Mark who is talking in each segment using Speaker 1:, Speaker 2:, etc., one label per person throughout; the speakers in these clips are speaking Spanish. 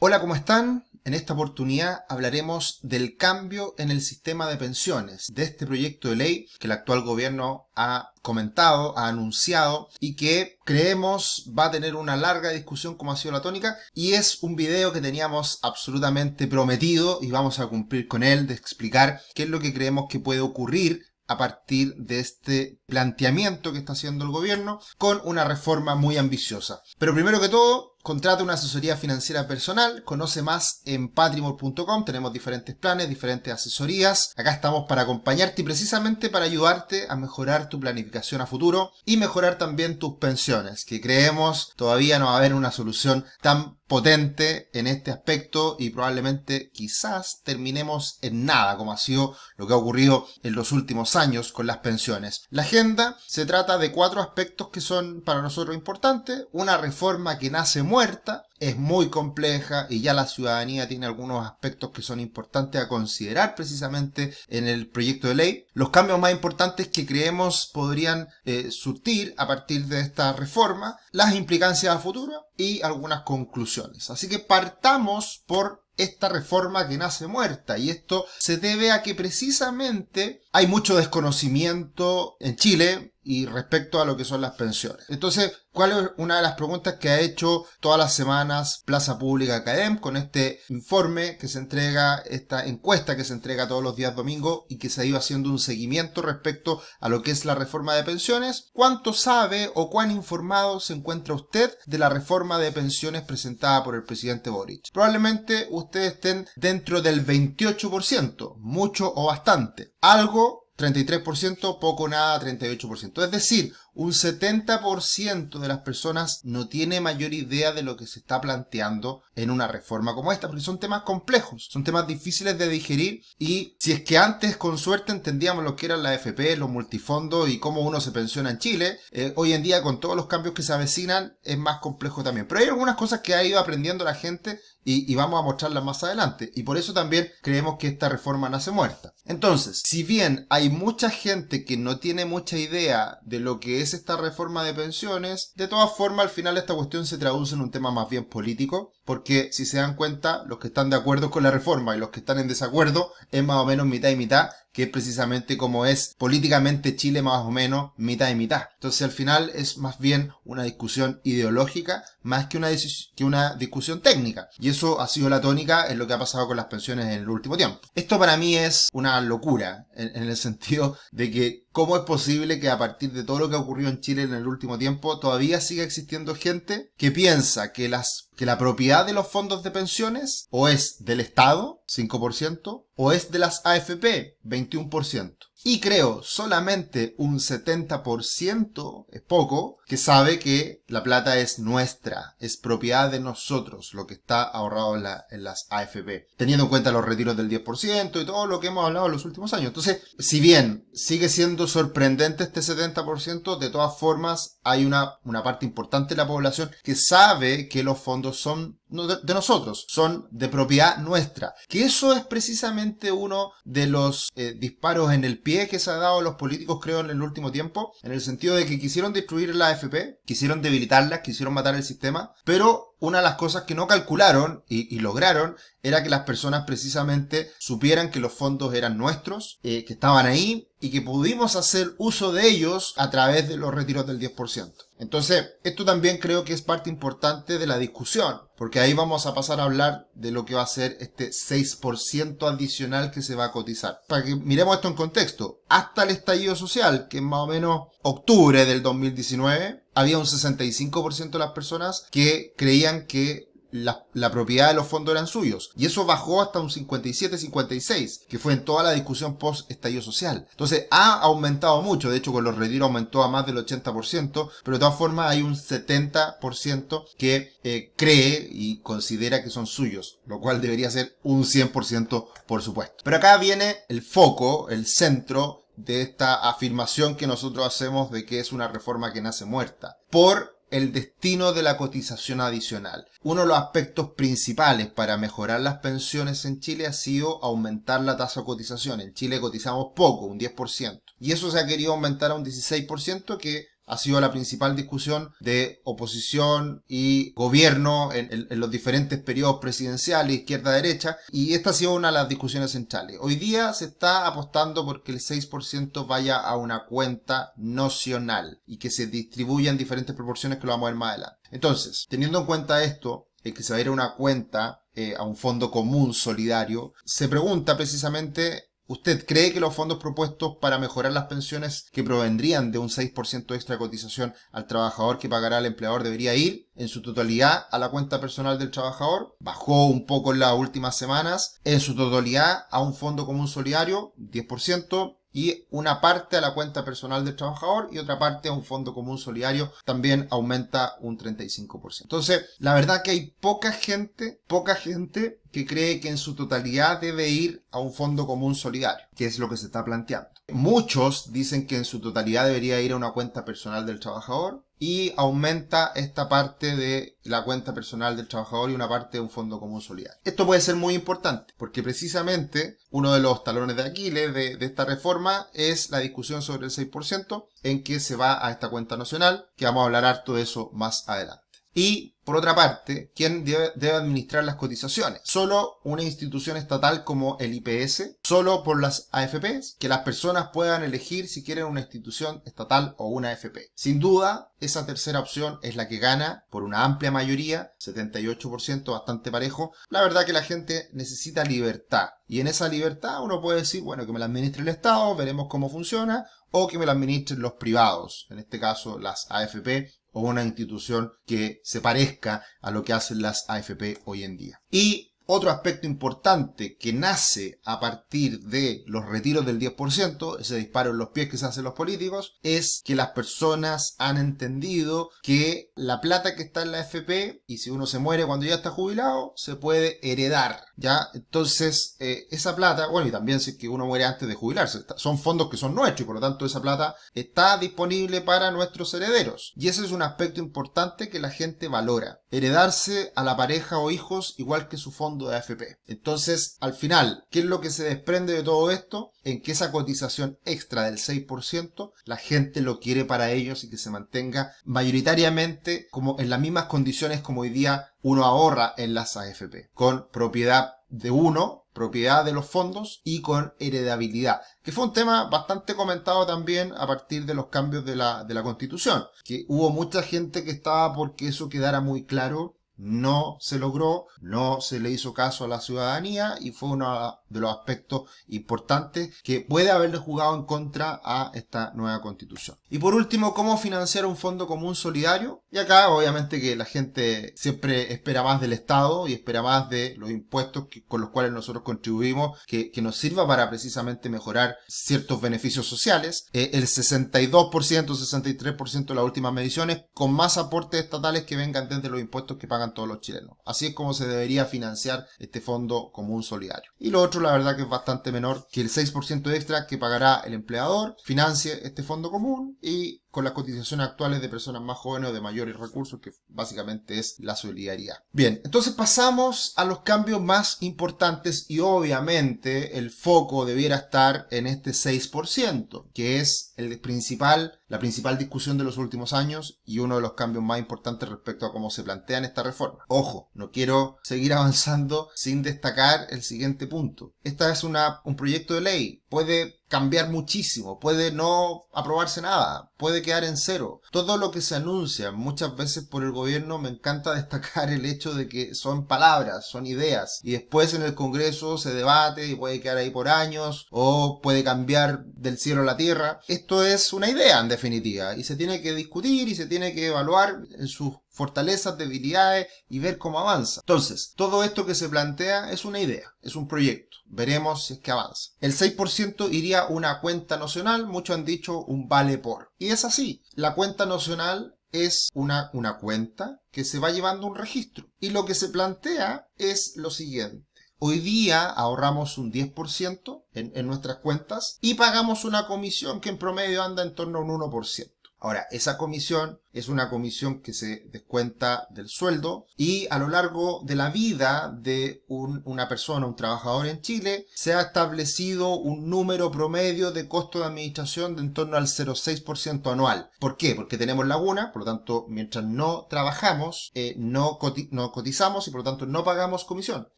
Speaker 1: Hola, ¿cómo están? En esta oportunidad hablaremos del cambio en el sistema de pensiones, de este proyecto de ley que el actual gobierno ha comentado, ha anunciado y que creemos va a tener una larga discusión como ha sido la tónica y es un video que teníamos absolutamente prometido y vamos a cumplir con él de explicar qué es lo que creemos que puede ocurrir a partir de este planteamiento que está haciendo el gobierno con una reforma muy ambiciosa. Pero primero que todo, Contrata una asesoría financiera personal, conoce más en patrimor.com, tenemos diferentes planes, diferentes asesorías. Acá estamos para acompañarte y precisamente para ayudarte a mejorar tu planificación a futuro y mejorar también tus pensiones, que creemos todavía no va a haber una solución tan potente en este aspecto y probablemente quizás terminemos en nada, como ha sido lo que ha ocurrido en los últimos años con las pensiones. La agenda se trata de cuatro aspectos que son para nosotros importantes. Una reforma que nace muerta, es muy compleja y ya la ciudadanía tiene algunos aspectos que son importantes a considerar precisamente en el proyecto de ley. Los cambios más importantes que creemos podrían eh, surtir a partir de esta reforma, las implicancias a futuro y algunas conclusiones. Así que partamos por esta reforma que nace muerta y esto se debe a que precisamente hay mucho desconocimiento en Chile y respecto a lo que son las pensiones. Entonces, ¿cuál es una de las preguntas que ha hecho todas las semanas Plaza Pública CAEM con este informe que se entrega, esta encuesta que se entrega todos los días domingo y que se ha ido haciendo un seguimiento respecto a lo que es la reforma de pensiones? ¿Cuánto sabe o cuán informado se encuentra usted de la reforma de pensiones presentada por el presidente Boric? Probablemente ustedes estén dentro del 28%, mucho o bastante. Algo 33%, poco nada, 38%. Es decir, un 70% de las personas no tiene mayor idea de lo que se está planteando en una reforma como esta, porque son temas complejos, son temas difíciles de digerir y si es que antes con suerte entendíamos lo que eran la FP, los multifondos y cómo uno se pensiona en Chile, eh, hoy en día con todos los cambios que se avecinan es más complejo también. Pero hay algunas cosas que ha ido aprendiendo la gente y, vamos a mostrarlas más adelante. Y por eso también creemos que esta reforma nace muerta. Entonces, si bien hay mucha gente que no tiene mucha idea de lo que es esta reforma de pensiones. De todas formas, al final esta cuestión se traduce en un tema más bien político porque si se dan cuenta, los que están de acuerdo con la reforma y los que están en desacuerdo es más o menos mitad y mitad, que es precisamente como es políticamente Chile más o menos mitad y mitad. Entonces al final es más bien una discusión ideológica más que una, discusión técnica. Y eso ha sido la tónica en lo que ha pasado con las pensiones en el último tiempo. Esto para mí es una locura, en, en el sentido de que ¿Cómo es posible que a partir de todo lo que ocurrió en Chile en el último tiempo todavía siga existiendo gente que piensa que las que la propiedad de los fondos de pensiones o es del Estado, 5%, o es de las AFP, 21%. Y creo solamente un 70%, es poco, que sabe que la plata es nuestra, es propiedad de nosotros, lo que está ahorrado en, las AFP, teniendo en cuenta los retiros del 10% y todo lo que hemos hablado en los últimos años. Entonces, si bien sigue siendo sorprendente este 70%, de todas formas hay una, una parte importante de la población que sabe que los fondos son de nosotros, son de propiedad nuestra. Que eso es precisamente uno de los eh, disparos en el pie que se ha dado a los políticos, creo, en el último tiempo, en el sentido de que quisieron destruir la AFP, quisieron debilitarla, quisieron matar el sistema, pero una de las cosas que no calcularon y, lograron era que las personas precisamente supieran que los fondos eran nuestros, eh, que estaban ahí y que pudimos hacer uso de ellos a través de los retiros del 10%. Entonces, esto también creo que es parte importante de la discusión, porque ahí vamos a pasar a hablar de lo que va a ser este 6% adicional que se va a cotizar. Para que miremos esto en contexto, hasta el estallido social, que es más o menos octubre del 2019, había un 65% de las personas que creían que la, propiedad de los fondos eran suyos. Y eso bajó hasta un 57-56, que fue en toda la discusión post-estallido social. Entonces ha aumentado mucho, de hecho con los retiros aumentó a más del 80%, pero de todas formas hay un 70% que eh, cree y considera que son suyos, lo cual debería ser un 100% por supuesto. Pero acá viene el foco, el centro de esta afirmación que nosotros hacemos de que es una reforma que nace muerta. Por el destino de la cotización adicional. Uno de los aspectos principales para mejorar las pensiones en Chile ha sido aumentar la tasa de cotización. En Chile cotizamos poco, un 10%. Y eso se ha querido aumentar a un 16% que ha sido la principal discusión de oposición y gobierno en, los diferentes periodos presidenciales, izquierda-derecha, y esta ha sido una de las discusiones centrales. Hoy día se está apostando porque el 6% vaya a una cuenta nacional y que se distribuya en diferentes proporciones que lo vamos a ver más adelante. Entonces, teniendo en cuenta esto, el que se va a ir a una cuenta, eh, a un fondo común solidario, se pregunta precisamente ¿Usted cree que los fondos propuestos para mejorar las pensiones que provendrían de un 6% de extra cotización al trabajador que pagará el empleador debería ir en su totalidad a la cuenta personal del trabajador? Bajó un poco en las últimas semanas. En su totalidad a un fondo común solidario, 10% y una parte a la cuenta personal del trabajador y otra parte a un fondo común solidario también aumenta un 35%. Entonces, la verdad que hay poca gente, poca gente que cree que en su totalidad debe ir a un fondo común solidario, que es lo que se está planteando. Muchos dicen que en su totalidad debería ir a una cuenta personal del trabajador, y aumenta esta parte de la cuenta personal del trabajador y una parte de un fondo común solidario. Esto puede ser muy importante porque precisamente uno de los talones de Aquiles de, esta reforma es la discusión sobre el 6% en que se va a esta cuenta nacional, que vamos a hablar harto de eso más adelante. Y por otra parte, ¿quién debe, administrar las cotizaciones? Solo una institución estatal como el IPS, solo por las AFPs, que las personas puedan elegir si quieren una institución estatal o una AFP. Sin duda, esa tercera opción es la que gana por una amplia mayoría, 78%, bastante parejo. La verdad que la gente necesita libertad. Y en esa libertad uno puede decir, bueno, que me la administre el Estado, veremos cómo funciona, o que me la administren los privados, en este caso las AFP o una institución que se parezca a lo que hacen las AFP hoy en día. Y otro aspecto importante que nace a partir de los retiros del 10%, ese disparo en los pies que se hacen los políticos, es que las personas han entendido que la plata que está en la FP, y si uno se muere cuando ya está jubilado, se puede heredar, ¿ya? Entonces, eh, esa plata, bueno, y también si que uno muere antes de jubilarse, son fondos que son nuestros y por lo tanto esa plata está disponible para nuestros herederos. Y ese es un aspecto importante que la gente valora. Heredarse a la pareja o hijos igual que su fondo de AFP. Entonces, al final, ¿qué es lo que se desprende de todo esto? En que esa cotización extra del 6%, la gente lo quiere para ellos y que se mantenga mayoritariamente como en las mismas condiciones como hoy día uno ahorra en las AFP, con propiedad de uno, propiedad de los fondos y con heredabilidad, que fue un tema bastante comentado también a partir de los cambios de la, de la constitución, que hubo mucha gente que estaba porque eso quedara muy claro no se logró, no se le hizo caso a la ciudadanía y fue una de los aspectos importantes que puede haberle jugado en contra a esta nueva constitución. Y por último, cómo financiar un fondo común solidario. Y acá obviamente que la gente siempre espera más del Estado y espera más de los impuestos con los cuales nosotros contribuimos que, nos sirva para precisamente mejorar ciertos beneficios sociales. Eh, el 62%, 63% de las últimas mediciones con más aportes estatales que vengan desde los impuestos que pagan todos los chilenos. Así es como se debería financiar este fondo común solidario. Y lo otro la verdad que es bastante menor que el 6% extra que pagará el empleador, financie este fondo común y con las cotizaciones actuales de personas más jóvenes o de mayores recursos, que básicamente es la solidaridad. Bien, entonces pasamos a los cambios más importantes y obviamente el foco debiera estar en este 6%, que es el principal, la principal discusión de los últimos años y uno de los cambios más importantes respecto a cómo se plantean esta reforma. Ojo, no quiero seguir avanzando sin destacar el siguiente punto. Esta es una, un proyecto de ley. Puede cambiar muchísimo, puede no aprobarse nada, puede quedar en cero. Todo lo que se anuncia muchas veces por el gobierno me encanta destacar el hecho de que son palabras, son ideas y después en el Congreso se debate y puede quedar ahí por años o puede cambiar del cielo a la tierra. Esto es una idea en definitiva y se tiene que discutir y se tiene que evaluar en sus fortalezas, debilidades y ver cómo avanza. Entonces, todo esto que se plantea es una idea, es un proyecto. Veremos si es que avanza. El 6% iría a una cuenta nacional, muchos han dicho un vale por. Y es así, la cuenta nacional es una, una cuenta que se va llevando un registro. Y lo que se plantea es lo siguiente. Hoy día ahorramos un 10% en nuestras cuentas y pagamos una comisión que en promedio anda en torno a un 1%. Ahora, esa comisión es una comisión que se descuenta del sueldo y a lo largo de la vida de una persona, un trabajador en Chile, se ha establecido un número promedio de costo de administración de en torno al 0,6% anual. ¿Por qué? Porque tenemos laguna, por lo tanto, mientras no trabajamos, eh, no, cotizamos y por lo tanto no pagamos comisión.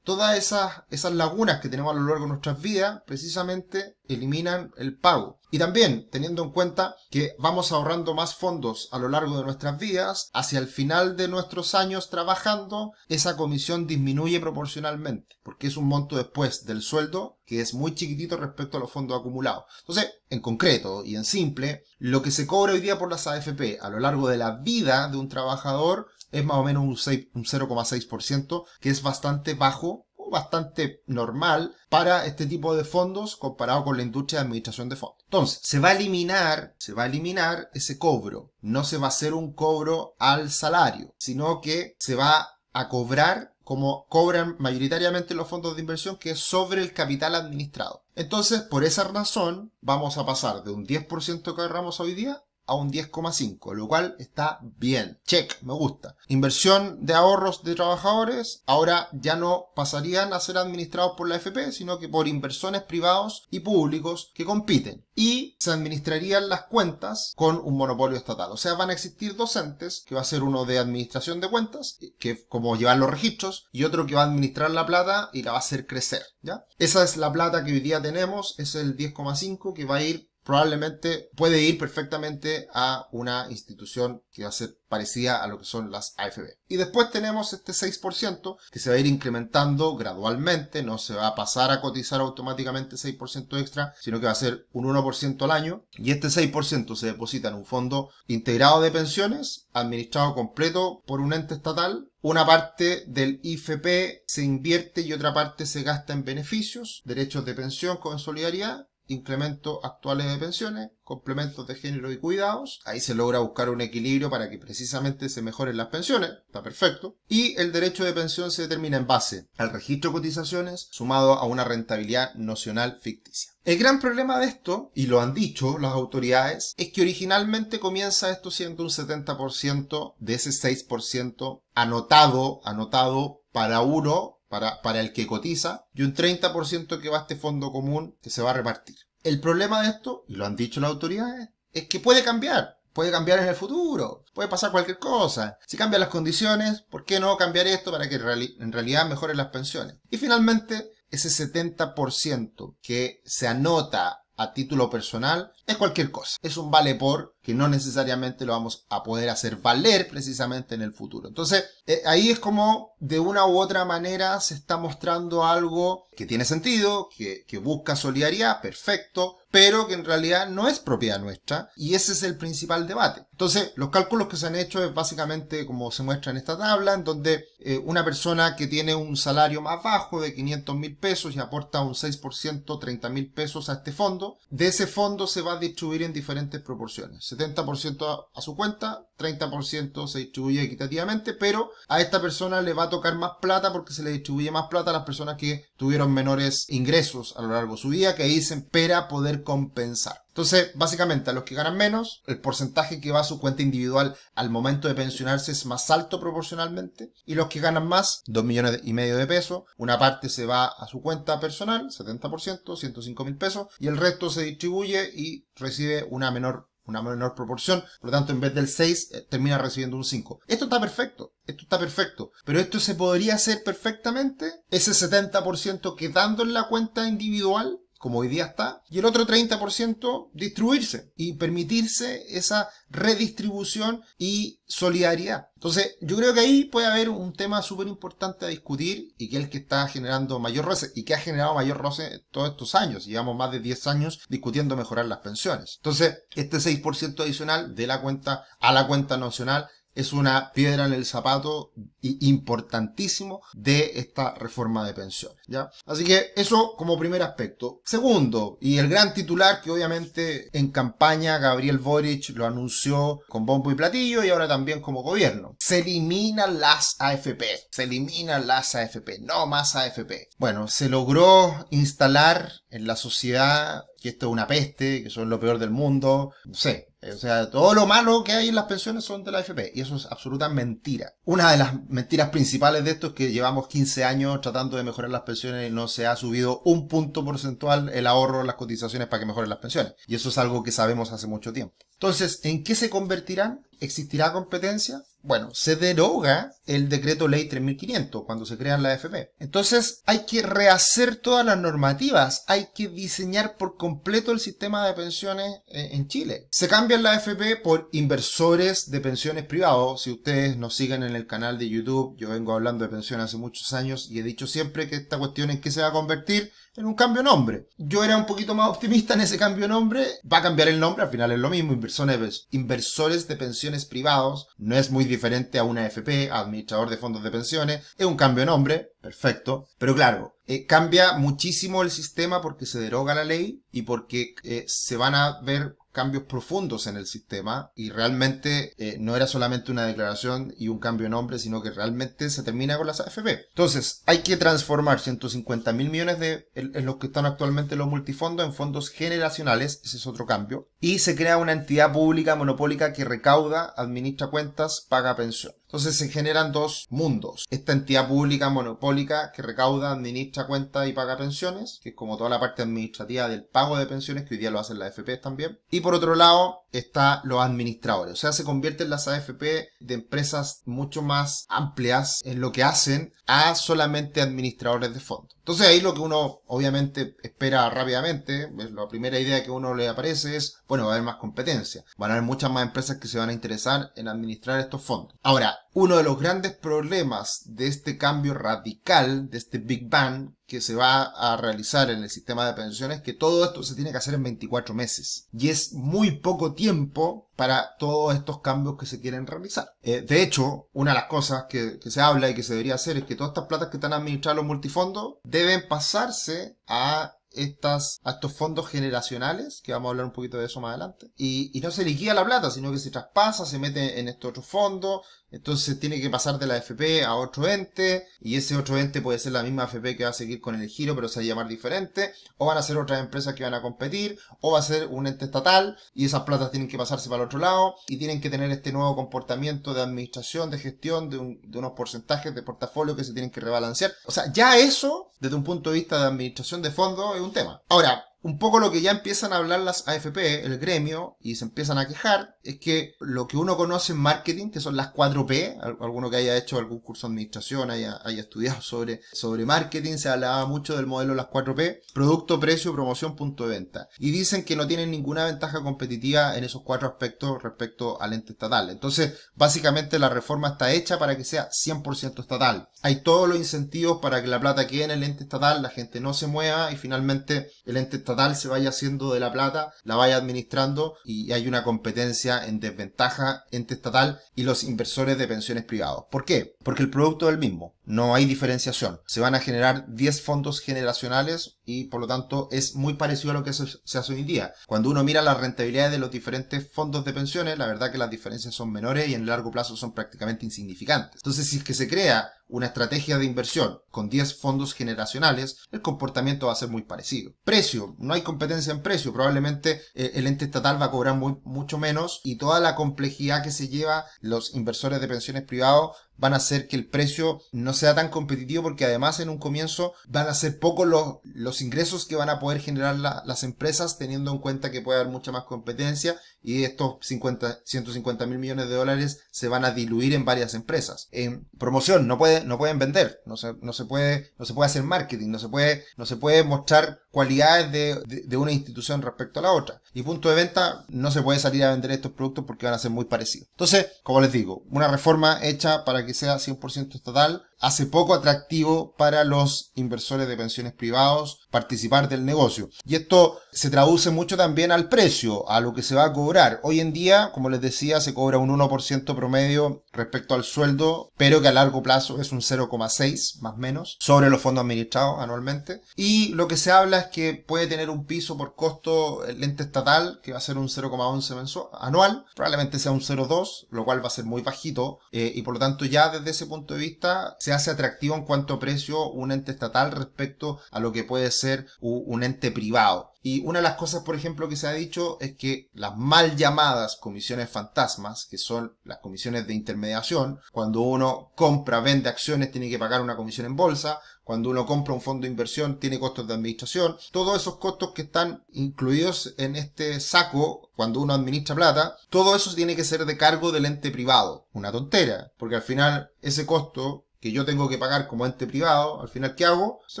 Speaker 1: Todas esas, esas lagunas que tenemos a lo largo de nuestras vidas, precisamente, eliminan el pago. Y también teniendo en cuenta que vamos ahorrando más fondos a lo largo de nuestras vidas, hacia el final de nuestros años trabajando, esa comisión disminuye proporcionalmente, porque es un monto después del sueldo que es muy chiquitito respecto a los fondos acumulados. Entonces, en concreto y en simple, lo que se cobra hoy día por las AFP a lo largo de la vida de un trabajador es más o menos un, 0,6%, que es bastante bajo bastante normal para este tipo de fondos comparado con la industria de administración de fondos. Entonces, se va a eliminar, se va a eliminar ese cobro. No se va a hacer un cobro al salario, sino que se va a cobrar como cobran mayoritariamente los fondos de inversión, que es sobre el capital administrado. Entonces, por esa razón, vamos a pasar de un 10% que agarramos hoy día a un 10,5, lo cual está bien. Check, me gusta. Inversión de ahorros de trabajadores, ahora ya no pasarían a ser administrados por la FP, sino que por inversiones privados y públicos que compiten. Y se administrarían las cuentas con un monopolio estatal. O sea, van a existir dos entes, que va a ser uno de administración de cuentas, que como llevan los registros, y otro que va a administrar la plata y la va a hacer crecer. ¿ya? Esa es la plata que hoy día tenemos, es el 10,5 que va a ir probablemente puede ir perfectamente a una institución que va a ser parecida a lo que son las AFB. Y después tenemos este 6% que se va a ir incrementando gradualmente, no se va a pasar a cotizar automáticamente 6% extra, sino que va a ser un 1% al año. Y este 6% se deposita en un fondo integrado de pensiones, administrado completo por un ente estatal. Una parte del IFP se invierte y otra parte se gasta en beneficios, derechos de pensión con solidaridad incremento actuales de pensiones, complementos de género y cuidados. Ahí se logra buscar un equilibrio para que precisamente se mejoren las pensiones, está perfecto. Y el derecho de pensión se determina en base al registro de cotizaciones sumado a una rentabilidad nocional ficticia. El gran problema de esto, y lo han dicho las autoridades, es que originalmente comienza esto siendo un 70% de ese 6% anotado, anotado para uno para, para el que cotiza y un 30% que va a este fondo común que se va a repartir. El problema de esto, y lo han dicho las autoridades, es que puede cambiar. Puede cambiar en el futuro, puede pasar cualquier cosa. Si cambian las condiciones, ¿por qué no cambiar esto para que en realidad mejoren las pensiones? Y finalmente, ese 70% que se anota a título personal es cualquier cosa. Es un vale por que no necesariamente lo vamos a poder hacer valer precisamente en el futuro. Entonces, eh, ahí es como de una u otra manera se está mostrando algo que tiene sentido, que, busca solidaridad, perfecto, pero que en realidad no es propiedad nuestra y ese es el principal debate. Entonces, los cálculos que se han hecho es básicamente como se muestra en esta tabla, en donde eh, una persona que tiene un salario más bajo de 500 mil pesos y aporta un 6%, 30 mil pesos a este fondo, de ese fondo se va a distribuir en diferentes proporciones. 70% a, su cuenta, 30% se distribuye equitativamente, pero a esta persona le va a tocar más plata porque se le distribuye más plata a las personas que tuvieron menores ingresos a lo largo de su vida, que dicen, para poder compensar. Entonces, básicamente, a los que ganan menos, el porcentaje que va a su cuenta individual al momento de pensionarse es más alto proporcionalmente. Y los que ganan más, 2 millones y medio de pesos, una parte se va a su cuenta personal, 70%, 105 mil pesos, y el resto se distribuye y recibe una menor una menor proporción, por lo tanto en vez del 6 eh, termina recibiendo un 5. Esto está perfecto, esto está perfecto, pero esto se podría hacer perfectamente, ese 70% quedando en la cuenta individual como hoy día está, y el otro 30% distribuirse y permitirse esa redistribución y solidaridad. Entonces, yo creo que ahí puede haber un tema súper importante a discutir y que es el que está generando mayor roce y que ha generado mayor roce todos estos años. Llevamos más de 10 años discutiendo mejorar las pensiones. Entonces, este 6% adicional de la cuenta a la cuenta nacional es una piedra en el zapato importantísimo de esta reforma de pensiones. ¿ya? Así que eso como primer aspecto. Segundo, y el gran titular que obviamente en campaña Gabriel Boric lo anunció con bombo y platillo y ahora también como gobierno. Se eliminan las AFP, se eliminan las AFP, no más AFP. Bueno, se logró instalar en la sociedad que esto es una peste, que son lo peor del mundo, no sé. O sea, todo lo malo que hay en las pensiones son de la AFP, y eso es absoluta mentira. Una de las mentiras principales de esto es que llevamos 15 años tratando de mejorar las pensiones y no se ha subido un punto porcentual el ahorro las cotizaciones para que mejoren las pensiones. Y eso es algo que sabemos hace mucho tiempo. Entonces, ¿en qué se convertirán? ¿Existirá competencia? Bueno, se deroga el decreto ley 3500 cuando se crea la FP. Entonces hay que rehacer todas las normativas, hay que diseñar por completo el sistema de pensiones eh, en Chile. Se cambian la FP por inversores de pensiones privados. Si ustedes nos siguen en el canal de YouTube, yo vengo hablando de pensiones hace muchos años y he dicho siempre que esta cuestión en qué se va a convertir en un cambio de nombre. Yo era un poquito más optimista en ese cambio de nombre. Va a cambiar el nombre, al final es lo mismo. Inversores, inversores de pensiones privados no es muy diferente a una AFP, administrador de fondos de pensiones. Es un cambio de nombre, perfecto. Pero claro, eh, cambia muchísimo el sistema porque se deroga la ley y porque eh, se van a ver cambios profundos en el sistema y realmente eh, no era solamente una declaración y un cambio de nombre, sino que realmente se termina con las AFP. Entonces, hay que transformar 150 mil millones de en los que están actualmente los multifondos en fondos generacionales, ese es otro cambio, y se crea una entidad pública monopólica que recauda, administra cuentas, paga pensión. Entonces se generan dos mundos. Esta entidad pública monopólica que recauda, administra cuentas y paga pensiones, que es como toda la parte administrativa del pago de pensiones, que hoy día lo hacen las AFP también. Y por otro lado está los administradores. O sea, se convierten las AFP de empresas mucho más amplias en lo que hacen a solamente administradores de fondos. Entonces ahí lo que uno obviamente espera rápidamente, la primera idea que uno le aparece es, bueno, va a haber más competencia, van a haber muchas más empresas que se van a interesar en administrar estos fondos. Ahora, uno de los grandes problemas de este cambio radical, de este Big Bang que se va a realizar en el sistema de pensiones, que todo esto se tiene que hacer en 24 meses. Y es muy poco tiempo para todos estos cambios que se quieren realizar. Eh, de hecho, una de las cosas que, se habla y que se debería hacer es que todas estas platas que están administradas los multifondos deben pasarse a estas, a estos fondos generacionales, que vamos a hablar un poquito de eso más adelante, y, no se liquida la plata, sino que se traspasa, se mete en estos otros fondos entonces tiene que pasar de la FP a otro ente, y ese otro ente puede ser la misma FP que va a seguir con el giro, pero se va a llamar diferente, o van a ser otras empresas que van a competir, o va a ser un ente estatal, y esas platas tienen que pasarse para el otro lado, y tienen que tener este nuevo comportamiento de administración, de gestión, de, de unos porcentajes de portafolio que se tienen que rebalancear. O sea, ya eso, desde un punto de vista de administración de fondos, es tema. Ahora, un poco lo que ya empiezan a hablar las AFP, el gremio, y se empiezan a quejar, es que lo que uno conoce en marketing, que son las 4P, alguno que haya hecho algún curso de administración, haya, estudiado sobre, sobre marketing, se hablaba mucho del modelo las 4P, producto, precio, promoción, punto de venta. Y dicen que no tienen ninguna ventaja competitiva en esos cuatro aspectos respecto al ente estatal. Entonces, básicamente la reforma está hecha para que sea 100% estatal. Hay todos los incentivos para que la plata quede en el ente estatal, la gente no se mueva y finalmente el ente estatal se vaya haciendo de la plata, la vaya administrando y hay una competencia en desventaja entre estatal y los inversores de pensiones privados. ¿Por qué? Porque el producto es el mismo no hay diferenciación. Se van a generar 10 fondos generacionales y por lo tanto es muy parecido a lo que se, hace hoy en día. Cuando uno mira la rentabilidad de los diferentes fondos de pensiones, la verdad que las diferencias son menores y en el largo plazo son prácticamente insignificantes. Entonces, si es que se crea una estrategia de inversión con 10 fondos generacionales, el comportamiento va a ser muy parecido. Precio, no hay competencia en precio, probablemente eh, el ente estatal va a cobrar mucho menos y toda la complejidad que se lleva los inversores de pensiones privados van a hacer que el precio no sea tan competitivo porque además en un comienzo van a ser pocos los, los ingresos que van a poder generar las empresas teniendo en cuenta que puede haber mucha más competencia y estos 50, 150 mil millones de dólares se van a diluir en varias empresas. En promoción, no, puede, no pueden vender, no se, no se, puede, no se puede hacer marketing, no se puede, no se puede mostrar cualidades de, de, de, una institución respecto a la otra. Y punto de venta, no se puede salir a vender estos productos porque van a ser muy parecidos. Entonces, como les digo, una reforma hecha para que sea 100% estatal, hace poco atractivo para los inversores de pensiones privados participar del negocio. Y esto se traduce mucho también al precio, a lo que se va a cobrar. Hoy en día, como les decía, se cobra un 1% promedio respecto al sueldo, pero que a largo plazo es un 0,6 más o menos sobre los fondos administrados anualmente. Y lo que se habla es que puede tener un piso por costo el ente estatal, que va a ser un 0,11 anual, probablemente sea un 0,2, lo cual va a ser muy bajito, eh, y por lo tanto ya desde ese punto de vista se hace atractivo en cuanto a precio un ente estatal respecto a lo que puede ser un ente privado. Y una de las cosas, por ejemplo, que se ha dicho es que las mal llamadas comisiones fantasmas, que son las comisiones de intermediación, cuando uno compra, vende acciones, tiene que pagar una comisión en bolsa, cuando uno compra un fondo de inversión, tiene costos de administración, todos esos costos que están incluidos en este saco cuando uno administra plata, todo eso tiene que ser de cargo del ente privado. Una tontera, porque al final ese costo que yo tengo que pagar como ente privado, al final, ¿qué hago? Se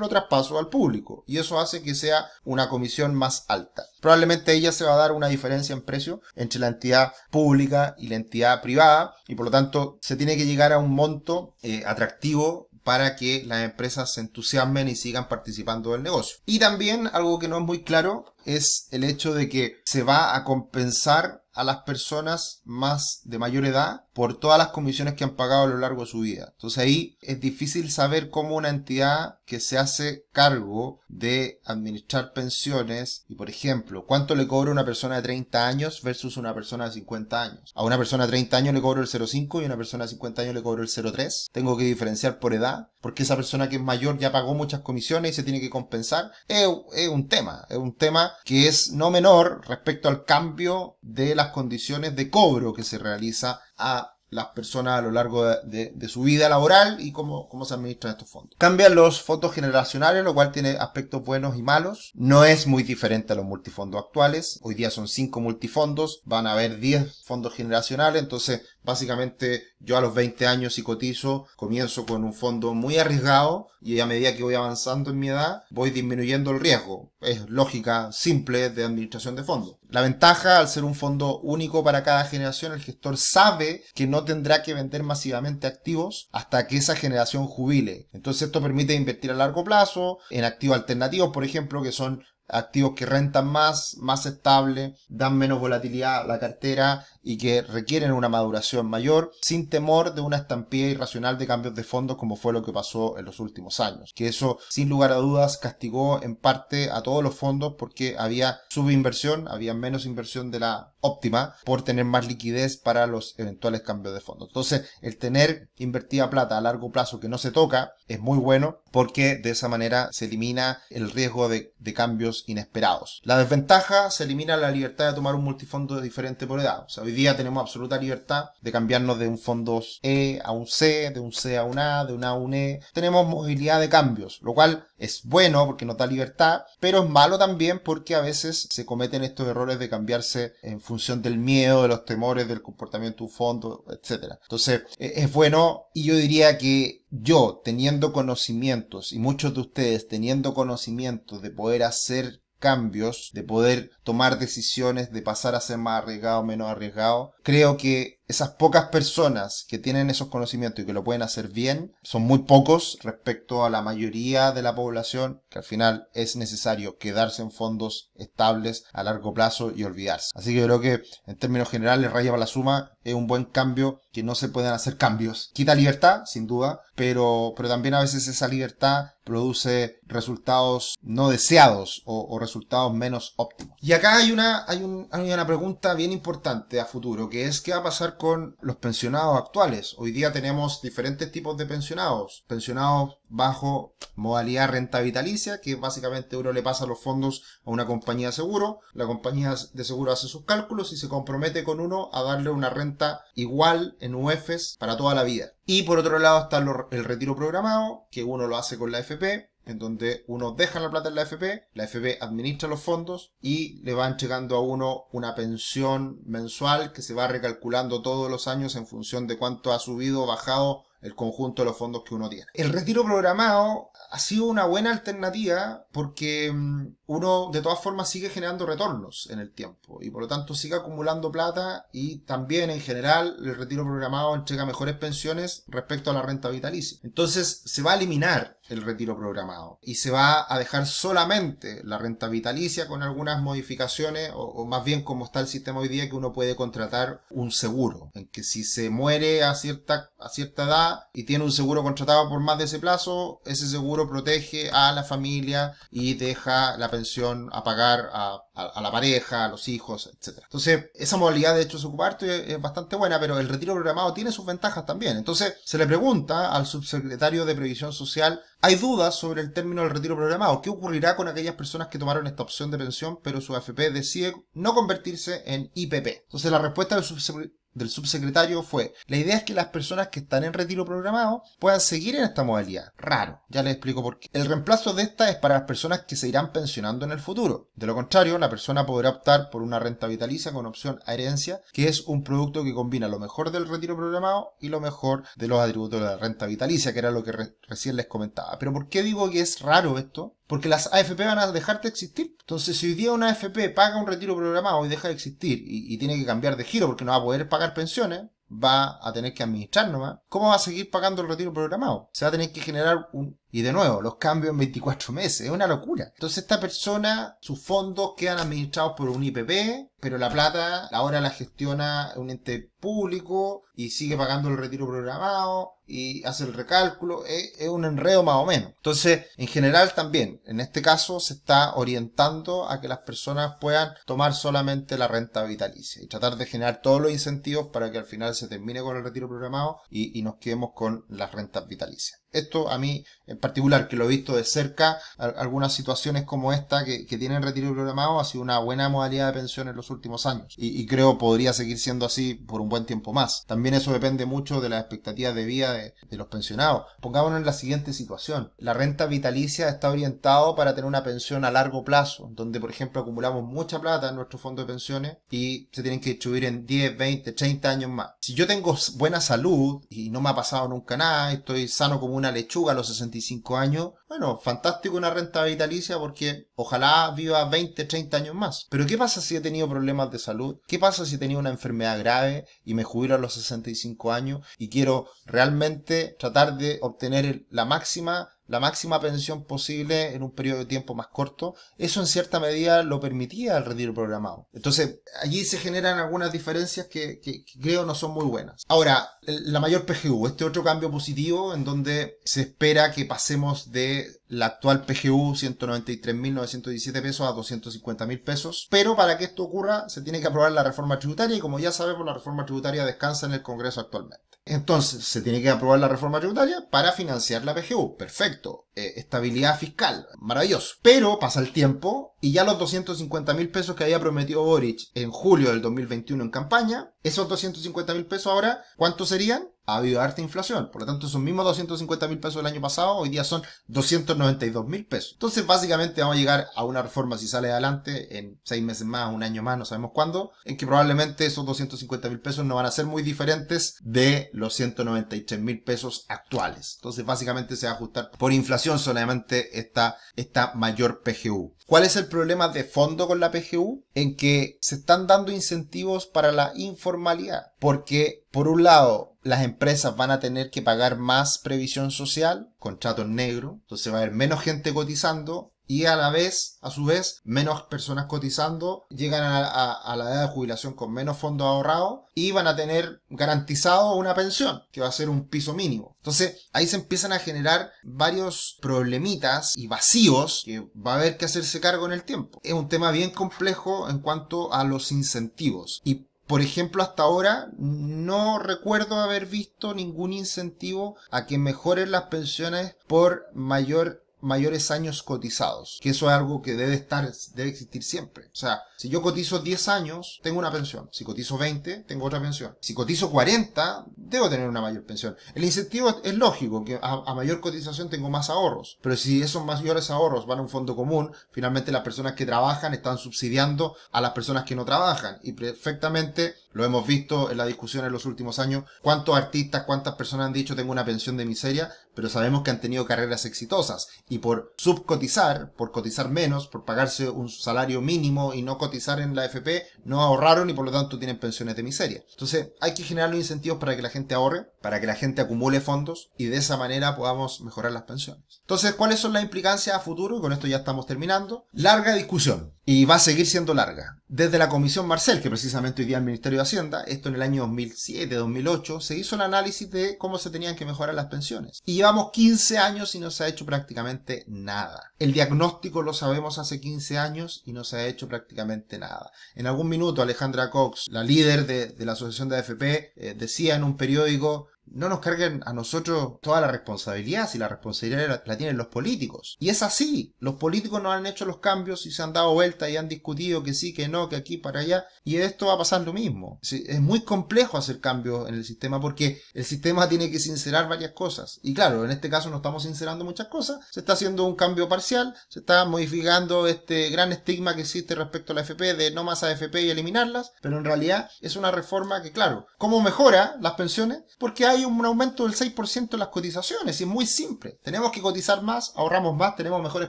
Speaker 1: lo traspaso al público y eso hace que sea una comisión más alta. Probablemente ella se va a dar una diferencia en precio entre la entidad pública y la entidad privada y por lo tanto se tiene que llegar a un monto eh, atractivo para que las empresas se entusiasmen y sigan participando del negocio. Y también algo que no es muy claro es el hecho de que se va a compensar a las personas más de mayor edad por todas las comisiones que han pagado a lo largo de su vida. Entonces ahí es difícil saber cómo una entidad que se hace cargo de administrar pensiones y por ejemplo, cuánto le cobra una persona de 30 años versus una persona de 50 años. A una persona de 30 años le cobro el 0,5 y a una persona de 50 años le cobro el 0,3. Tengo que diferenciar por edad porque esa persona que es mayor ya pagó muchas comisiones y se tiene que compensar, es, un tema, es un tema que es no menor respecto al cambio de las condiciones de cobro que se realiza a las personas a lo largo de, su vida laboral y cómo, cómo se administran estos fondos. Cambian los fondos generacionales, lo cual tiene aspectos buenos y malos. No es muy diferente a los multifondos actuales. Hoy día son 5 multifondos, van a haber 10 fondos generacionales, entonces Básicamente yo a los 20 años y cotizo comienzo con un fondo muy arriesgado y a medida que voy avanzando en mi edad voy disminuyendo el riesgo. Es lógica simple de administración de fondos. La ventaja al ser un fondo único para cada generación, el gestor sabe que no tendrá que vender masivamente activos hasta que esa generación jubile. Entonces esto permite invertir a largo plazo en activos alternativos, por ejemplo, que son activos que rentan más, más estables, dan menos volatilidad a la cartera y que requieren una maduración mayor sin temor de una estampida irracional de cambios de fondos como fue lo que pasó en los últimos años. Que eso sin lugar a dudas castigó en parte a todos los fondos porque había subinversión, había menos inversión de la óptima por tener más liquidez para los eventuales cambios de fondos. Entonces el tener invertida plata a largo plazo que no se toca es muy bueno porque de esa manera se elimina el riesgo de, cambios inesperados. La desventaja se elimina la libertad de tomar un multifondo diferente por edad día tenemos absoluta libertad de cambiarnos de un fondo E a un C, de un C a un A, de un A a un E. Tenemos movilidad de cambios, lo cual es bueno porque nos da libertad, pero es malo también porque a veces se cometen estos errores de cambiarse en función del miedo, de los temores, del comportamiento de un fondo, etc. Entonces, e-, es bueno y yo diría que yo teniendo conocimientos y muchos de ustedes teniendo conocimientos de poder hacer cambios, de poder tomar decisiones, de pasar a ser más arriesgado, menos arriesgado. Creo que esas pocas personas que tienen esos conocimientos y que lo pueden hacer bien son muy pocos respecto a la mayoría de la población, que al final es necesario quedarse en fondos estables a largo plazo y olvidarse. Así que creo que en términos generales, raya para la suma es un buen cambio que no se pueden hacer cambios. Quita libertad, sin duda, pero, pero también a veces esa libertad produce resultados no deseados o, resultados menos óptimos. Y acá hay una, hay, hay una pregunta bien importante a futuro, que es qué va a pasar con los pensionados actuales. Hoy día tenemos diferentes tipos de pensionados. Pensionados bajo modalidad renta vitalicia, que básicamente uno le pasa los fondos a una compañía de seguro. La compañía de seguro hace sus cálculos y se compromete con uno a darle una renta igual en UEFs para toda la vida. Y por otro lado está el retiro programado, que uno lo hace con la FP en donde uno deja la plata en la FP, la FP administra los fondos y le va entregando a uno una pensión mensual que se va recalculando todos los años en función de cuánto ha subido o bajado el conjunto de los fondos que uno tiene. El retiro programado ha sido una buena alternativa porque mm, uno de todas formas sigue generando retornos en el tiempo y por lo tanto sigue acumulando plata y también en general el retiro programado entrega mejores pensiones respecto a la renta vitalicia. Entonces se va a eliminar el retiro programado. Y se va a dejar solamente la renta vitalicia con algunas modificaciones, o, más bien como está el sistema hoy día, que uno puede contratar un seguro, en que si se muere a cierta, a cierta edad y tiene un seguro contratado por más de ese plazo, ese seguro protege a la familia y deja la pensión a pagar a a, la pareja, a los hijos, etc. Entonces, esa modalidad de hecho ocuparte es bastante buena, pero el retiro programado tiene sus ventajas también. Entonces, se le pregunta al subsecretario de Previsión Social, hay dudas sobre el término del retiro programado. ¿Qué ocurrirá con aquellas personas que tomaron esta opción de pensión, pero su AFP decide no convertirse en IPP? Entonces, la respuesta del subsecretario del subsecretario fue, la idea es que las personas que están en retiro programado puedan seguir en esta modalidad. Raro, ya les explico por qué. El reemplazo de esta es para las personas que se irán pensionando en el futuro. De lo contrario, la persona podrá optar por una renta vitalicia con opción a herencia, que es un producto que combina lo mejor del retiro programado y lo mejor de los atributos de la renta vitalicia, que era lo que recién les comentaba. Pero ¿por qué digo que es raro esto? Porque las AFP van a dejar de existir. Entonces, si hoy día una AFP paga un retiro programado y deja de existir y, y, tiene que cambiar de giro porque no va a poder pagar pensiones, va a tener que administrar nomás. ¿Cómo va a seguir pagando el retiro programado? Se va a tener que generar un... Y de nuevo, los cambios en 24 meses. Es una locura. Entonces, esta persona, sus fondos quedan administrados por un IPP, pero la plata ahora la gestiona un ente público y sigue pagando el retiro programado y hace el recálculo, eh, es, un enredo más o menos. Entonces, en general también, en este caso se está orientando a que las personas puedan tomar solamente la renta vitalicia y tratar de generar todos los incentivos para que al final se termine con el retiro programado y, y nos quedemos con las rentas vitalicias. Esto a mí en particular, que lo he visto de cerca, algunas situaciones como esta que, tienen retiro programado, ha sido una buena modalidad de pensión en los últimos años. Y, creo podría seguir siendo así por un buen tiempo más. También eso depende mucho de las expectativas de vida de, de los pensionados. Pongámonos en la siguiente situación. La renta vitalicia está orientada para tener una pensión a largo plazo, donde por ejemplo acumulamos mucha plata en nuestro fondo de pensiones y se tienen que distribuir en 10, 20, 30 años más. Si yo tengo buena salud y no me ha pasado nunca nada, estoy sano como una lechuga a los 65 años, bueno, fantástico una renta vitalicia porque ojalá viva 20, 30 años más. Pero ¿qué pasa si he tenido problemas de salud? ¿Qué pasa si he tenido una enfermedad grave y me jubilo a los 65 años y quiero realmente tratar de obtener la máxima la máxima pensión posible en un periodo de tiempo más corto, eso en cierta medida lo permitía el retiro programado. Entonces, allí se generan algunas diferencias que, que, creo no son muy buenas. Ahora, la mayor PGU, este otro cambio positivo en donde se espera que pasemos de la actual PGU 193.917 pesos a 250.000 pesos, pero para que esto ocurra se tiene que aprobar la reforma tributaria y como ya sabemos la reforma tributaria descansa en el Congreso actualmente. Entonces, se tiene que aprobar la reforma tributaria para financiar la PGU. Perfecto. Eh, estabilidad fiscal. Maravilloso. Pero pasa el tiempo y ya los 250 mil pesos que había prometido Boric en julio del 2021 en campaña, esos 250 mil pesos ahora, ¿cuántos serían? ha habido harta inflación. Por lo tanto, esos mismos 250 mil pesos del año pasado, hoy día son 292 mil pesos. Entonces, básicamente vamos a llegar a una reforma, si sale adelante, en seis meses más, un año más, no sabemos cuándo, en que probablemente esos 250 mil pesos no van a ser muy diferentes de los 193 mil pesos actuales. Entonces, básicamente se va a ajustar por inflación solamente esta, esta mayor PGU. ¿Cuál es el problema de fondo con la PGU? En que se están dando incentivos para la informalidad, porque por un lado las empresas van a tener que pagar más previsión social, contratos negros, entonces va a haber menos gente cotizando, y a la vez, a su vez, menos personas cotizando llegan a, la edad de jubilación con menos fondos ahorrados y van a tener garantizado una pensión, que va a ser un piso mínimo. Entonces, ahí se empiezan a generar varios problemitas y vacíos que va a haber que hacerse cargo en el tiempo. Es un tema bien complejo en cuanto a los incentivos y por ejemplo, hasta ahora no recuerdo haber visto ningún incentivo a que mejoren las pensiones por mayor mayores años cotizados, que eso es algo que debe estar, debe existir siempre. O sea, si yo cotizo 10 años, tengo una pensión. Si cotizo 20, tengo otra pensión. Si cotizo 40, debo tener una mayor pensión. El incentivo es lógico, que a, mayor cotización tengo más ahorros, pero si esos mayores ahorros van a un fondo común, finalmente las personas que trabajan están subsidiando a las personas que no trabajan y perfectamente lo hemos visto en la discusión en los últimos años. ¿Cuántos artistas, cuántas personas han dicho tengo una pensión de miseria? Pero sabemos que han tenido carreras exitosas. Y por subcotizar, por cotizar menos, por pagarse un salario mínimo y no cotizar en la FP, no ahorraron y por lo tanto tienen pensiones de miseria. Entonces hay que generar los incentivos para que la gente ahorre, para que la gente acumule fondos y de esa manera podamos mejorar las pensiones. Entonces, ¿cuáles son las implicancias a futuro? Y con esto ya estamos terminando. Larga discusión y va a seguir siendo larga. Desde la Comisión Marcel, que precisamente hoy día el Ministerio de Hacienda, esto en el año 2007-2008, se hizo el análisis de cómo se tenían que mejorar las pensiones. Y llevamos 15 años y no se ha hecho prácticamente nada. El diagnóstico lo sabemos hace 15 años y no se ha hecho prácticamente nada. En algún minuto Alejandra Cox, la líder de, la Asociación de AFP, eh, decía en un periódico no nos carguen a nosotros toda la responsabilidad, si la responsabilidad la, tienen los políticos. Y es así, los políticos no han hecho los cambios y se han dado vuelta y han discutido que sí, que no, que aquí, para allá, y esto va a pasar lo mismo. Es muy complejo hacer cambios en el sistema porque el sistema tiene que sincerar varias cosas. Y claro, en este caso no estamos sincerando muchas cosas, se está haciendo un cambio parcial, se está modificando este gran estigma que existe respecto a la FP de no más a FP y eliminarlas, pero en realidad es una reforma que, claro, ¿cómo mejora las pensiones? Porque hay hay un aumento del 6% en las cotizaciones y es muy simple. Tenemos que cotizar más, ahorramos más, tenemos mejores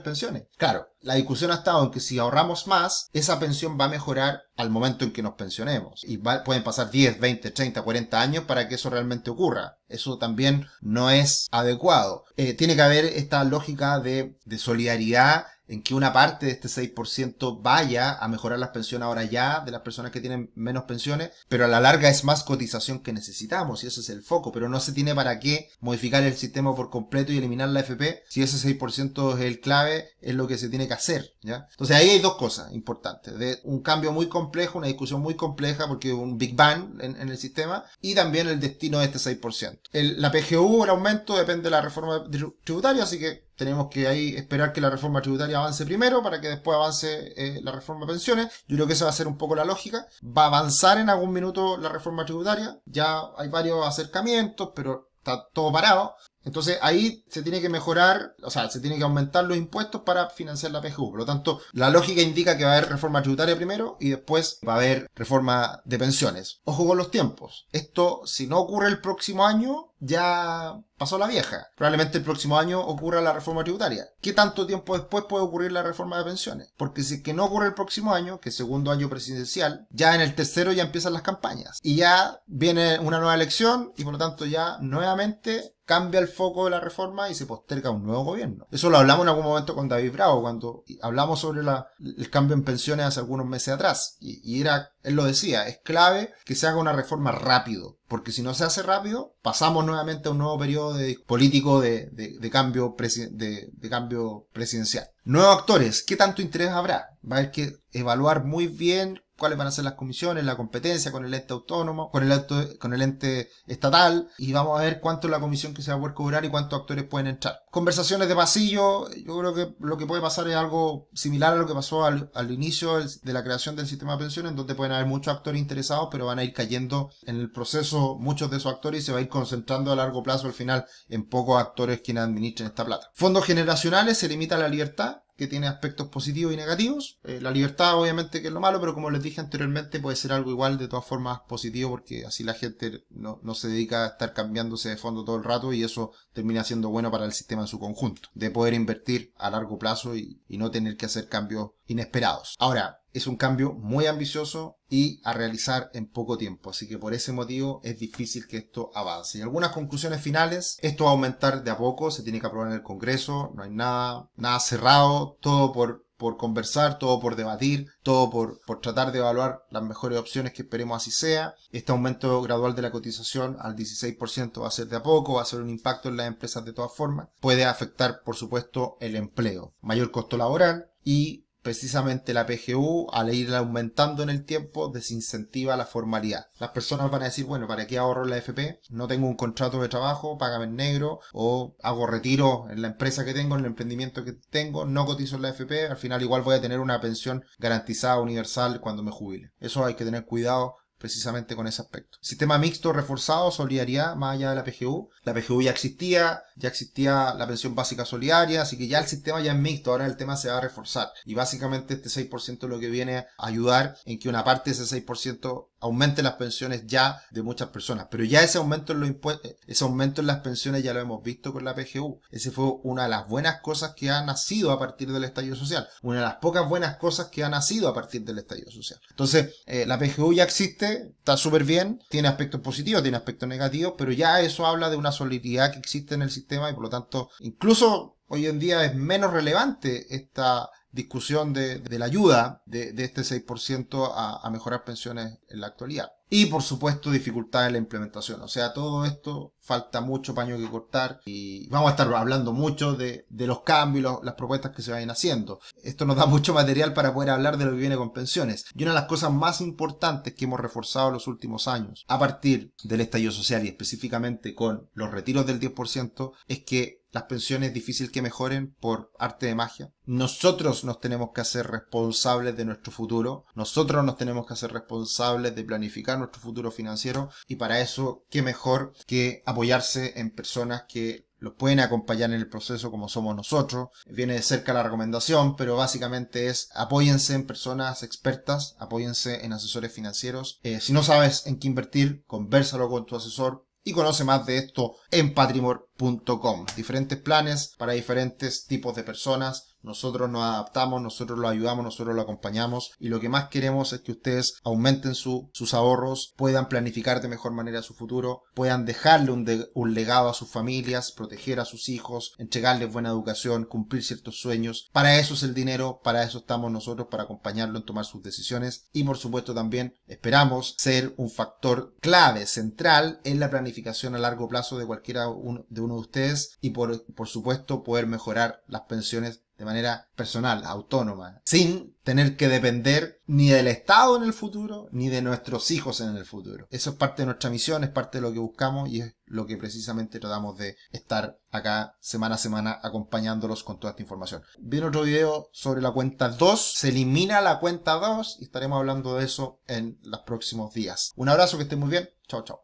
Speaker 1: pensiones. Claro, la discusión ha estado en que si ahorramos más, esa pensión va a mejorar al momento en que nos pensionemos. Y pueden pasar 10, 20, 30, 40 años para que eso realmente ocurra. Eso también no es adecuado. Eh, tiene que haber esta lógica de, solidaridad en que una parte de este 6% vaya a mejorar las pensiones ahora ya de las personas que tienen menos pensiones, pero a la larga es más cotización que necesitamos y ese es el foco, pero no se tiene para qué modificar el sistema por completo y eliminar la FP si ese 6% es el clave, es lo que se tiene que hacer, ¿ya? Entonces ahí hay dos cosas importantes, de un cambio muy complejo una discusión muy compleja porque un Big Bang en, el sistema y también el destino de este 6%. El, la PGU, el aumento, depende de la reforma tributaria, así que tenemos que ahí esperar que la reforma tributaria avance primero para que después avance eh, la reforma de pensiones. Yo creo que esa va a ser un poco la lógica. Va a avanzar en algún minuto la reforma tributaria. Ya hay varios acercamientos, pero está todo parado. Entonces ahí se tiene que mejorar, o sea, se tiene que aumentar los impuestos para financiar la PGU. Por lo tanto, la lógica indica que va a haber reforma tributaria primero y después va a haber reforma de pensiones. Ojo con los tiempos. Esto, si no ocurre el próximo año, ya pasó la vieja. Probablemente el próximo año ocurra la reforma tributaria. ¿Qué tanto tiempo después puede ocurrir la reforma de pensiones? Porque si que no ocurre el próximo año, que es segundo año presidencial, ya en el tercero ya empiezan las campañas. Y ya viene una nueva elección y por lo tanto ya nuevamente cambia el foco de la reforma y se posterga un nuevo gobierno. Eso lo hablamos en algún momento con David Bravo, cuando hablamos sobre el cambio en pensiones hace algunos meses atrás. Y, era, él lo decía, es clave que se haga una reforma rápido, porque si no se hace rápido, pasamos nuevamente a un nuevo periodo político de, cambio de, cambio presidencial. Nuevos actores, ¿qué tanto interés habrá? Va a haber que evaluar muy bien cuáles van a ser las comisiones, la competencia con el ente autónomo, con el, con el ente estatal, y vamos a ver cuánto es la comisión que se va a poder cobrar y cuántos actores pueden entrar. Conversaciones de pasillo, yo creo que lo que puede pasar es algo similar a lo que pasó al, inicio de la creación del sistema de pensiones, donde pueden haber muchos actores interesados, pero van a ir cayendo en el proceso muchos de esos actores y se va a ir concentrando a largo plazo al final en pocos actores quienes administren esta plata. Fondos generacionales se limita la libertad, que tiene aspectos positivos y negativos. Eh, la libertad obviamente que es lo malo, pero como les dije anteriormente puede ser algo igual de todas formas positivo porque así la gente no, se dedica a estar cambiándose de fondo todo el rato y eso termina siendo bueno para el sistema en su conjunto, de poder invertir a largo plazo y, y no tener que hacer cambios inesperados. Ahora, es un cambio muy ambicioso y a realizar en poco tiempo, así que por ese motivo es difícil que esto avance. Y algunas conclusiones finales, esto va a aumentar de a poco, se tiene que aprobar en el Congreso, no hay nada, nada cerrado, todo por por conversar, todo por debatir, todo por, por, tratar de evaluar las mejores opciones que esperemos así sea. Este aumento gradual de la cotización al 16% va a ser de a poco, va a ser un impacto en las empresas de todas formas. Puede afectar, por supuesto, el empleo, mayor costo laboral y precisamente la PGU, al ir aumentando en el tiempo, desincentiva la formalidad. Las personas van a decir, bueno, ¿para qué ahorro la FP? No tengo un contrato de trabajo, págame en negro, o hago retiro en la empresa que tengo, en el emprendimiento que tengo, no cotizo en la FP. al final igual voy a tener una pensión garantizada universal cuando me jubile. Eso hay que tener cuidado precisamente con ese aspecto. Sistema mixto reforzado, solidaridad, más allá de la PGU. La PGU ya existía, ya existía la pensión básica solidaria, así que ya el sistema ya es mixto, ahora el tema se va a reforzar. Y básicamente este 6% es lo que viene a ayudar en que una parte de ese 6% aumente las pensiones ya de muchas personas. Pero ya ese aumento en los impuestos, ese aumento en las pensiones ya lo hemos visto con la PGU. Ese fue una de las buenas cosas que ha nacido a partir del estallido social. Una de las pocas buenas cosas que ha nacido a partir del estallido social. Entonces, eh, la PGU ya existe, está súper bien, tiene aspectos positivos, tiene aspectos negativos, pero ya eso habla de una solididad que existe en el sistema y por lo tanto, incluso hoy en día es menos relevante esta discusión de, la ayuda de, este 6% a mejorar pensiones en la actualidad y por supuesto dificultad en la implementación. O sea, todo esto falta mucho paño que cortar y vamos a estar hablando mucho de, los cambios, y las propuestas que se vayan haciendo. Esto nos da mucho material para poder hablar de lo que viene con pensiones. Y una de las cosas más importantes que hemos reforzado en los últimos años, a partir del estallido social y específicamente con los retiros del 10%, es que las pensiones difícil que mejoren por arte de magia. Nosotros nos tenemos que hacer responsables de nuestro futuro, nosotros nos tenemos que hacer responsables de planificar nuestro futuro financiero y para eso, qué mejor que apoyarse en personas que los pueden acompañar en el proceso como somos nosotros. Viene de cerca la recomendación, pero básicamente es apóyense en personas expertas, apóyense en asesores financieros. Eh, si no sabes en qué invertir, conversalo con tu asesor, y conoce más de esto en patrimor.com. Diferentes planes para diferentes tipos de personas nosotros nos adaptamos, nosotros lo ayudamos, nosotros lo acompañamos y lo que más queremos es que ustedes aumenten sus ahorros, puedan planificar de mejor manera su futuro, puedan dejarle un, legado a sus familias, proteger a sus hijos, entregarles buena educación, cumplir ciertos sueños. Para eso es el dinero, para eso estamos nosotros, para acompañarlo en tomar sus decisiones y por supuesto también esperamos ser un factor clave, central en la planificación a largo plazo de cualquiera de uno de ustedes y por, por supuesto poder mejorar las pensiones de manera personal, autónoma, sin tener que depender ni del Estado en el futuro, ni de nuestros hijos en el futuro. Eso es parte de nuestra misión, es parte de lo que buscamos y es lo que precisamente tratamos de estar acá semana a semana acompañándolos con toda esta información. Viene otro video sobre la cuenta 2, se elimina la cuenta 2 y estaremos hablando de eso en los próximos días. Un abrazo, que estén muy bien, chao chao.